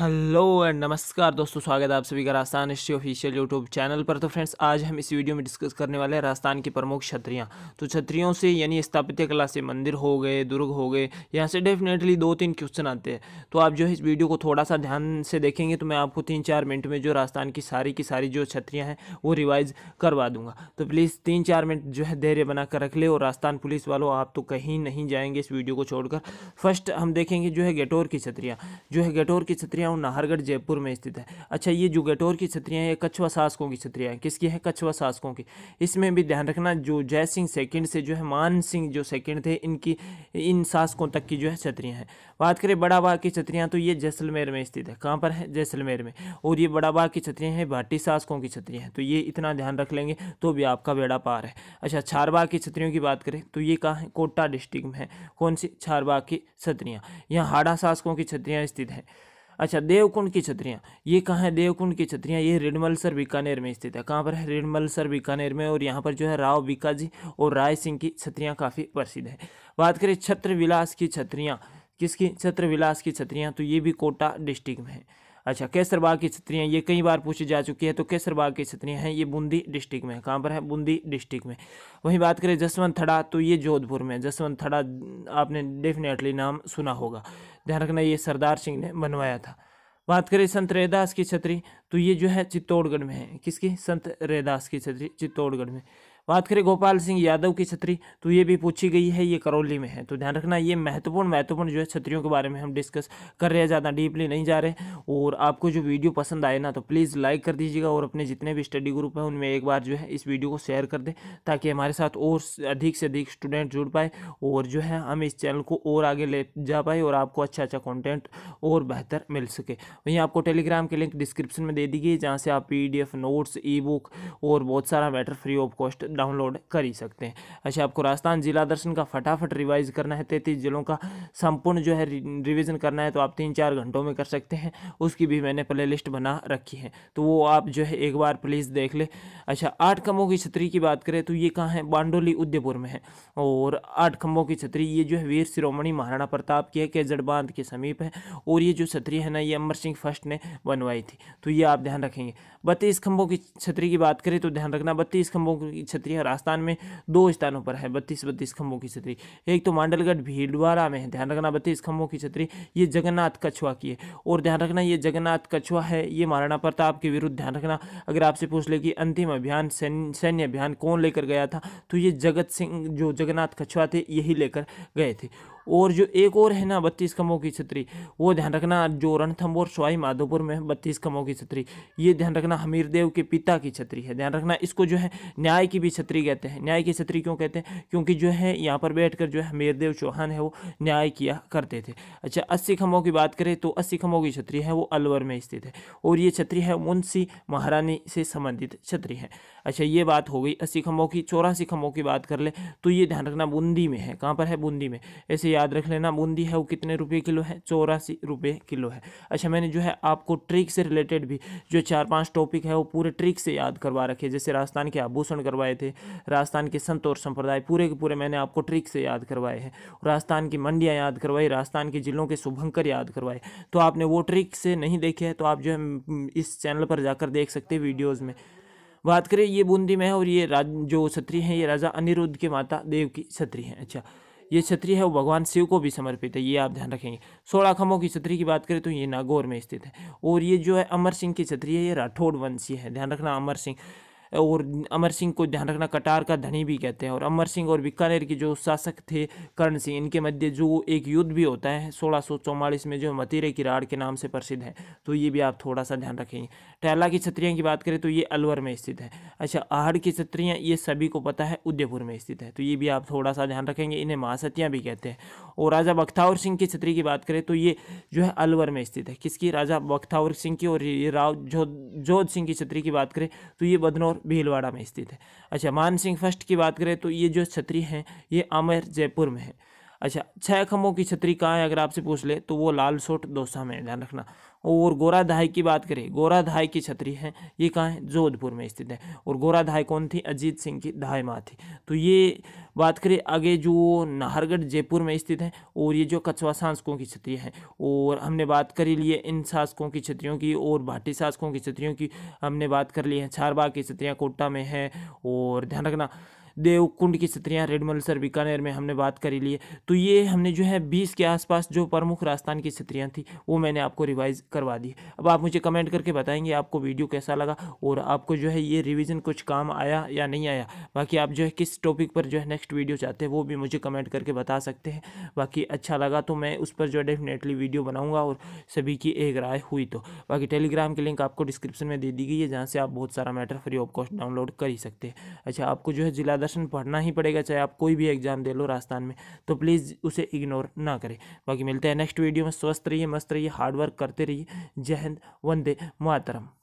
hello and नमस्कार दोस्तों स्वागत है आप सभी का Rajasthan history official YouTube channel पर तो फ्रेंड्स आज हम इस वीडियो में डिस्कस करने वाले हैं राजस्थान की प्रमुख छत्रियाँ तो छत्रियों से यानी स्थापित्य कला से मंदिर हो गए दुर्ग हो गए यहाँ से डेफिनेटली दो तीन क्वेश्चन आते हैं तो आप जो है इस वीडियो को थोड़ा सा ध्यान से देखेंगे तो मैं आपको तीन चार मिनट में जो राजस्थान की सारी की सारी जो छत्रियाँ हैं वो रिवाइज करवा दूंगा तो प्लीज़ तीन चार मिनट जो है धैर्य बनाकर रख ले और राजस्थान पुलिस वालों आप तो कहीं नहीं जाएंगे इस वीडियो को छोड़कर फर्स्ट हम देखेंगे जो है गेटोर की छत्रियाँ जो है गेटोर की छत्रियाँ हूँ नाहरगढ़ जयपुर में स्थित है अच्छा ये जुगेटोर की छतरियाँ ये कछवा शासकों की छतरियाँ हैं किसकी है कछवा शासकों की इसमें भी ध्यान रखना जो जय सिंह सेकेंड से जो है मान सिंह जो सेकेंड थे इनकी इन शासकों तक की जो है छतरियाँ हैं बात करें बड़ा बाग की छतरियाँ तो ये जैसलमेर में स्थित है कहाँ पर है जैसलमेर में और ये बड़ा बाग की छतरियाँ हैं भाटी शासकों की छतरियाँ हैं तो ये इतना ध्यान रख लेंगे तो भी आपका बेड़ा पार है अच्छा छारबाग की छतरियों की बात करें तो ये कहाँ है कोटा डिस्ट्रिक्ट में है कौन सी छारबाग की छतरियाँ यहाँ हाड़ा शासकों की छतरियाँ स्थित हैं अच्छा देवकुंड की छतरियाँ ये कहाँ है देवकुंड की छतरियाँ ये सर बीकानेर में स्थित है कहाँ पर है सर बीकानेर में और यहाँ पर जो है राव बीकाजी और राय सिंह की छतरियाँ काफ़ी प्रसिद्ध है बात करें छत्र विलास की छतरियाँ किसकी छत्र विलास की छतरियाँ तो ये भी कोटा डिस्ट्रिक्ट में है अच्छा केसरबाग की छत्रियाँ ये कई बार पूछी जा चुकी है तो केसरबाग की छत्रियाँ हैं ये बूंदी डिस्ट्रिक्ट में कहाँ पर है बूंदी डिस्ट्रिक्ट में वहीं बात करें जसवंत थड़ा तो ये जोधपुर में जसवंत थड़ा आपने डेफिनेटली नाम सुना होगा ध्यान रखना ये सरदार सिंह ने बनवाया था बात करें संत रैदास की छतरी तो ये जो है चित्तौड़गढ़ में है किसकी संत रैदास की छतरी चित्तौड़गढ़ में बात करें गोपाल सिंह यादव की छतरी तो ये भी पूछी गई है ये करौली में है तो ध्यान रखना ये महत्वपूर्ण महत्वपूर्ण जो है छतरियों के बारे में हम डिस्कस कर रहे हैं ज़्यादा डीपली नहीं जा रहे और आपको जो वीडियो पसंद आए ना तो प्लीज़ लाइक कर दीजिएगा और अपने जितने भी स्टडी ग्रुप हैं उनमें एक बार जो है इस वीडियो को शेयर कर दें ताकि हमारे साथ और अधिक से अधिक स्टूडेंट जुड़ पाए और जो है हम इस चैनल को और आगे ले जा पाए और आपको अच्छा अच्छा कॉन्टेंट और बेहतर मिल सके वहीं आपको टेलीग्राम के लिंक डिस्क्रिप्शन में दे दी गई जहाँ से आप पी नोट्स ई बुक और बहुत सारा matter free of cost download कर ही सकते हैं अच्छा आपको राजस्थान जिला दर्शन का फटाफट रिवाइज करना है तैतीस जिलों का संपूर्ण जो है रिविज़न करना है तो आप तीन चार घंटों में कर सकते हैं उसकी भी मैंने प्ले लिस्ट बना रखी है तो वो आप जो है एक बार प्लीज़ देख ले अच्छा आठ खम्भों की छतरी की बात करें तो ये कहाँ है बांडोली उदयपुर में है और आठ खम्भों की छतरी ये जो है वीर शिरोमणि महाराणा प्रताप की है केजड़ बांध के समीप है और ये जो छतरी है ना ये अमर सिंह फर्स्ट ने बनवाई थी तो ये आप ध्यान रखेंगे बत्तीस खंभों की छतरी की बात करें तो ध्यान रखना बत्तीस खंभों की छतरी है राजस्थान में दो स्थानों पर है बत्तीस बत्तीस खंभों की छतरी एक तो मांडलगढ़ भीलवाड़ा में है ध्यान रखना बत्तीस खम्भों की छतरी ये जगन्नाथ कछुआ की है और ध्यान रखना ये जगन्नाथ कछुआ है ये महाराणा प्रताप के विरुद्ध ध्यान रखना अगर आपसे पूछ ले कि अंतिम अभियान सैन्य अभियान कौन लेकर गया था तो ये जगत सिंह जो जगन्नाथ कछुआ थे यही लेकर गए थे और जो एक और है ना बत्तीस कमों की छतरी वो ध्यान रखना जो रणथम्भ और माधोपुर में बत्तीस कमों की छतरी ये ध्यान रखना हमीर देव के पिता की छतरी है ध्यान रखना इसको जो है न्याय की भी छतरी कहते हैं न्याय की छतरी क्यों कहते हैं क्योंकि जो है यहाँ पर बैठकर जो है हमीर देव चौहान है वो न्याय किया करते थे अच्छा अस्सी खम्भों की बात करें तो अस्सी खमों की छतरी है वो अलवर में स्थित है और ये छतरी है मुंशी महारानी से संबंधित छतरी है अच्छा ये बात हो गई अस्सी खम्भों की चौरासी खम्भों की बात कर ले तो ये ध्यान रखना बूंदी में है कहाँ पर है बूंदी में ऐसे याद रख लेना बूंदी है वो कितने रुपये किलो है चौरासी रुपये किलो है अच्छा मैंने जो है आपको ट्रिक से रिलेटेड भी जो चार पाँच टॉपिक है वो पूरे ट्रिक से याद करवा रखे जैसे राजस्थान के आभूषण करवाए थे राजस्थान के संत और संप्रदाय पूरे के पूरे मैंने आपको ट्रिक से याद करवाए हैं राजस्थान की मंडियाँ याद करवाई राजस्थान के जिलों के शुभंकर याद करवाए तो आपने वो ट्रिक से नहीं देखे है तो आप जो है इस चैनल पर जाकर देख सकते हैं वीडियोज़ में बात करें ये बूंदी में है और ये राज जो छत्री हैं ये राजा अनिरुद्ध के माता देव की छत्री हैं अच्छा ये छतरी है वो भगवान शिव को भी समर्पित है ये आप ध्यान रखेंगे सोलह खम्भों की छतरी की बात करें तो ये नागौर में स्थित है और ये जो है अमर सिंह की छतरी है ये राठौड़ वंशी है ध्यान रखना अमर सिंह और अमर सिंह को ध्यान रखना कटार का धनी भी कहते हैं और अमर सिंह और बीकानेर के जो शासक थे कर्ण सिंह इनके मध्य जो एक युद्ध भी होता है सोलह में जो मतीरे की राड़ के नाम से प्रसिद्ध है तो ये भी आप थोड़ा सा ध्यान रखेंगे टैला की छत्रियाँ की बात करें तो ये अलवर में स्थित है अच्छा आहड़ की छत्रियाँ ये सभी को पता है उदयपुर में स्थित है तो ये भी आप थोड़ा सा ध्यान रखेंगे इन्हें महासतियाँ भी कहते हैं और राजा बख्तावर सिंह की छत्री की बात करें तो ये जो है अलवर में स्थित है किसकी राजा बख्तावर सिंह की और ये राव जोध जोध सिंह की छतरी की बात करें तो ये बदनौर भीलवाड़ा में स्थित है अच्छा मानसिंह फर्स्ट की बात करें तो ये जो छतरी हैं ये अमर जयपुर में है अच्छा छः खम्भों की छतरी कहाँ है अगर आपसे पूछ ले तो वो लाल सोट दोसा में ध्यान रखना और गोरा धाई की बात करें गोरा धाई की छतरी है ये कहाँ है जोधपुर में स्थित है और गोरा धाई कौन थी अजीत सिंह की धाई माँ थी तो ये बात करें आगे जो नाहरगढ़ जयपुर में स्थित है और ये जो कछवा शासकों की छतरी है और हमने बात करी ली है इन शासकों की छतरियों की और भाटी शासकों की छतरियों की हमने बात कर ली है छारबाग की छतरियाँ कोटा में है और ध्यान रखना देवकुंड की सत्रियाँ रेडमल सर बीकानेर में हमने बात करी ली है तो ये हमने जो है बीस के आसपास जो प्रमुख राजस्थान की सत्रियाँ थी वो मैंने आपको रिवाइज़ करवा दी अब आप मुझे कमेंट करके बताएंगे आपको वीडियो कैसा लगा और आपको जो है ये रिविज़न कुछ काम आया या नहीं आया बाकी आप जो है किस टॉपिक पर जो है नेक्स्ट वीडियो चाहते हैं वो भी मुझे कमेंट करके बता सकते हैं बाकी अच्छा लगा तो मैं उस पर जो है डेफिनेटली वीडियो बनाऊँगा और सभी की एक राय हुई तो बाकी टेलीग्राम की लिंक आपको डिस्क्रिप्शन में दे दी गई है जहाँ से आप बहुत सारा matter free of cost download कर ही सकते हैं अच्छा आपको जो है जिला प्रश्न पढ़ना ही पड़ेगा चाहे आप कोई भी एग्ज़ाम दे लो राजस्थान में तो प्लीज़ उसे इग्नोर ना करें बाकी मिलते हैं नेक्स्ट वीडियो में स्वस्थ रहिए मस्त रहिए हार्डवर्क करते रहिए जय हिंद वंदे मातरम